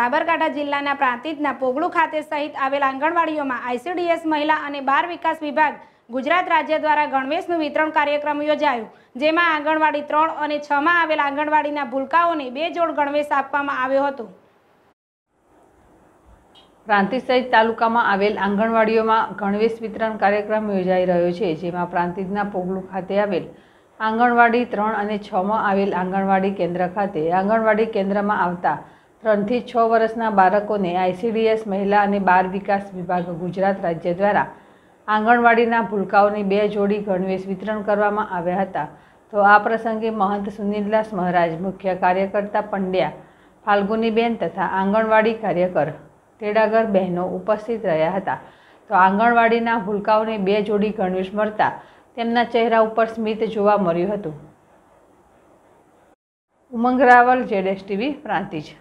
સાબરકાંઠા જિલ્લાના પ્રાંતિજના પોગળુ ખાતે સહિત આવેલ આંગણવાડીઓમાં આઈસીડીએસ મહિલા અને બાળ વિકાસ વિભાગ ગુજરાત રાજ્ય દ્વારા ગણવેશનું વિતરણ કાર્યક્રમ યોજાયું જેમાં આંગણવાડી ત્રણ અને છમાં આવેલ આંગણવાડીના ભૂલકાઓને બે જોડ ગણવેશ આપવામાં આવ્યો હતો પ્રાંતિજ સહિત તાલુકામાં આવેલ આંગણવાડીઓમાં ગણવેશ વિતરણ કાર્યક્રમ યોજાઈ રહ્યો છે જેમાં પ્રાંતિજના પોગલું ખાતે આવેલ આંગણવાડી ત્રણ અને છમાં આવેલ આંગણવાડી કેન્દ્ર ખાતે આંગણવાડી કેન્દ્રમાં આવતા ત્રણથી છ વર્ષના બાળકોને આઈસીડીએસ મહિલા અને બાળ વિકાસ વિભાગ ગુજરાત રાજ્ય દ્વારા આંગણવાડીના ભૂલકાઓની બે જોડી ગણવેશ વિતરણ કરવામાં આવ્યા હતા તો આ પ્રસંગે મહંત સુનિલદાસ મહારાજ મુખ્ય કાર્યકર્તા પંડ્યા ફાલ્ગુનીબેન તથા આંગણવાડી કાર્યકર તેડાગર બહેનો ઉપસ્થિત રહ્યા હતા તો આંગણવાડીના ભૂલકાઓને બે જોડી ગણવેશ મળતા તેમના ચહેરા ઉપર સ્મિત જોવા મળ્યું હતું ઉમંગ રાવલ જેડેશ ટીવી પ્રાંતિજ